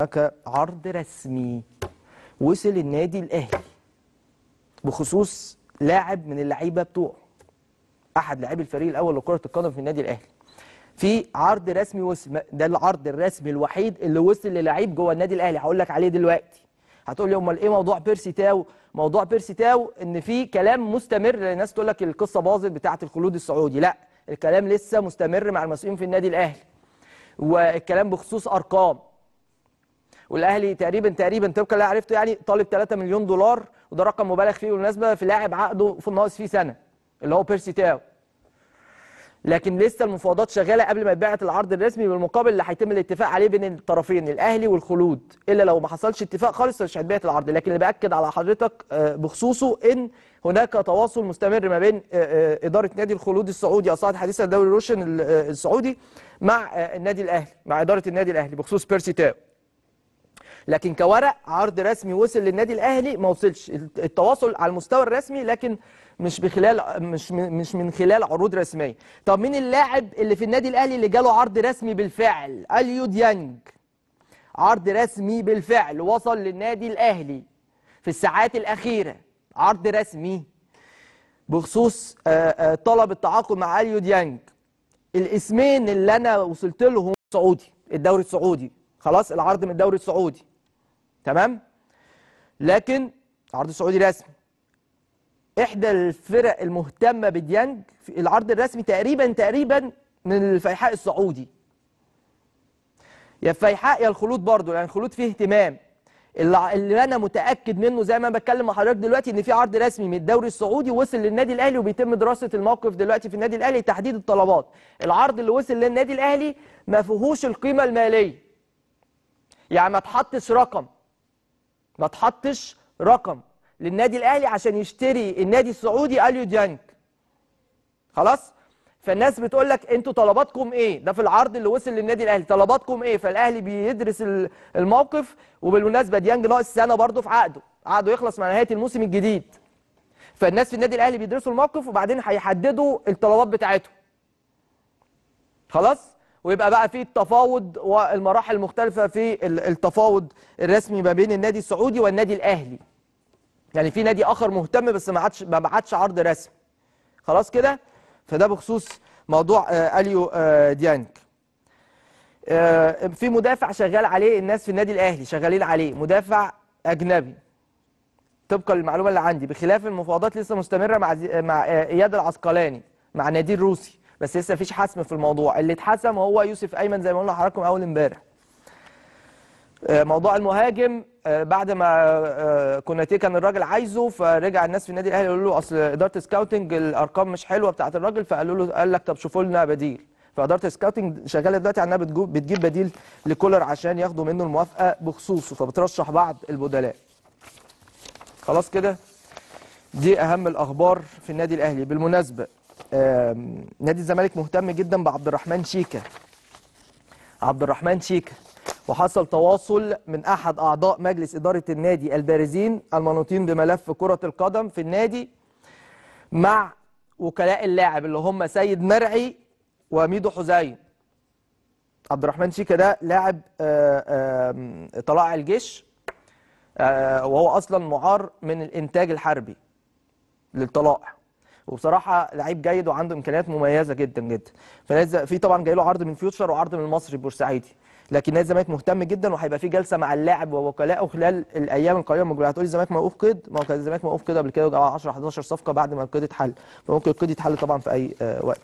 هناك عرض رسمي وصل النادي الاهلي بخصوص لاعب من اللعيبه بتوعه احد لاعبي الفريق الاول لكره القدم في النادي الاهلي في عرض رسمي وصل ده العرض الرسمي الوحيد اللي وصل للعيب جوه النادي الاهلي هقول لك عليه دلوقتي هتقول لي امال ايه موضوع بيرسي تاو موضوع بيرسي تاو ان في كلام مستمر الناس تقول لك القصه باظت بتاعه الخلود السعودي لا الكلام لسه مستمر مع المسؤولين في النادي الاهلي والكلام بخصوص ارقام والاهلي تقريبا تقريبا طبقا اللي عرفته يعني طالب 3 مليون دولار وده رقم مبالغ فيه بالمناسبه في لاعب عقده في ناقص فيه سنه اللي هو بيرسي تاو لكن لسه المفاوضات شغاله قبل ما يتبعت العرض الرسمي بالمقابل اللي هيتم الاتفاق عليه بين الطرفين الاهلي والخلود الا لو ما حصلش اتفاق خالص مش هتبعت العرض لكن اللي باكد على حضرتك آه، بخصوصه ان هناك تواصل مستمر ما بين آه، آه، اداره نادي الخلود السعودي او صاحب حديثه الدوري الروشن السعودي مع النادي الاهلي مع اداره النادي الاهلي بخصوص بيرسي تاو لكن كورق عرض رسمي وصل للنادي الاهلي ما وصلش التواصل على المستوى الرسمي لكن مش بخلال مش مش من خلال عروض رسميه طب مين اللاعب اللي في النادي الاهلي اللي جاله عرض رسمي بالفعل اليو ديانج عرض رسمي بالفعل وصل للنادي الاهلي في الساعات الاخيره عرض رسمي بخصوص طلب التعاقد مع اليو ديانج الاسمين اللي انا وصلت لهم سعودي الدوري السعودي خلاص العرض من الدوري السعودي تمام لكن عرض سعودي رسمي احدى الفرق المهتمه بديانج في العرض الرسمي تقريبا تقريبا من الفيحاء السعودي يا فيحاء يا الخلود برضو لان يعني الخلود فيه اهتمام اللي انا متاكد منه زي ما بتكلم مع حضرتك دلوقتي ان في عرض رسمي من الدوري السعودي وصل للنادي الاهلي وبيتم دراسه الموقف دلوقتي في النادي الاهلي تحديد الطلبات العرض اللي وصل للنادي الاهلي ما فيهوش القيمه الماليه يعني ما تحطش رقم ما تحطش رقم للنادي الاهلي عشان يشتري النادي السعودي اليو ديانج خلاص فالناس بتقول لك انتوا طلباتكم ايه ده في العرض اللي وصل للنادي الاهلي طلباتكم ايه فالاهلي بيدرس الموقف وبالمناسبه ديانج ناقص سنه برضه في عقده عقده يخلص مع نهايه الموسم الجديد فالناس في النادي الاهلي بيدرسوا الموقف وبعدين هيحددوا الطلبات بتاعتهم خلاص ويبقى بقى في التفاوض والمراحل المختلفه في التفاوض الرسمي ما بين النادي السعودي والنادي الاهلي يعني في نادي اخر مهتم بس ما عادش ما بعتش عرض رسمي خلاص كده فده بخصوص موضوع آه، اليو آه، ديانج ديانك آه، في مدافع شغال عليه الناس في النادي الاهلي شغالين عليه مدافع اجنبي طبقا للمعلومه اللي عندي بخلاف المفاوضات لسه مستمره مع مع اياد العسقلاني مع نادي الروسي بس لسه مفيش حسم في الموضوع اللي اتحسم هو يوسف ايمن زي ما قلنا لحضراتكم اول امبارح آه، موضوع المهاجم آه، بعد ما آه، كوناتيه كان الراجل عايزه فرجع الناس في النادي الاهلي قالوا له اصل اداره سكاوتنج الارقام مش حلوه بتاعه الراجل فقالوا له قال لك طب شوفوا لنا بديل فاداره سكاوتنج شغاله دلوقتي على انها بتجيب بتجيب بديل لكولر عشان ياخدوا منه الموافقه بخصوصه فبترشح بعض البدلاء خلاص كده دي اهم الاخبار في النادي الاهلي بالمناسبه نادي الزمالك مهتم جدا بعبد الرحمن شيكا عبد الرحمن شيكا وحصل تواصل من احد اعضاء مجلس اداره النادي البارزين المنوطين بملف كره القدم في النادي مع وكلاء اللاعب اللي هم سيد مرعي وميدو حزين عبد الرحمن شيكا ده لاعب آه، طلائع الجيش آه، وهو اصلا معار من الانتاج الحربي للطلائع وبصراحه لعيب جيد وعنده امكانيات مميزه جدا جدا فنادي في طبعا جاي له عرض من فيوتشر وعرض من المصري البورسعيدي لكن نادي الزمالك مهتم جدا وهيبقى في جلسه مع اللاعب ووكلائه خلال الايام القريبه من هتقولي الزمالك موقوف قيد ما هو كان الزمالك موقوف قيد قبل كده 10 11 صفقه بعد ما القيد اتحل فممكن القيد يتحل طبعا في اي آه، وقت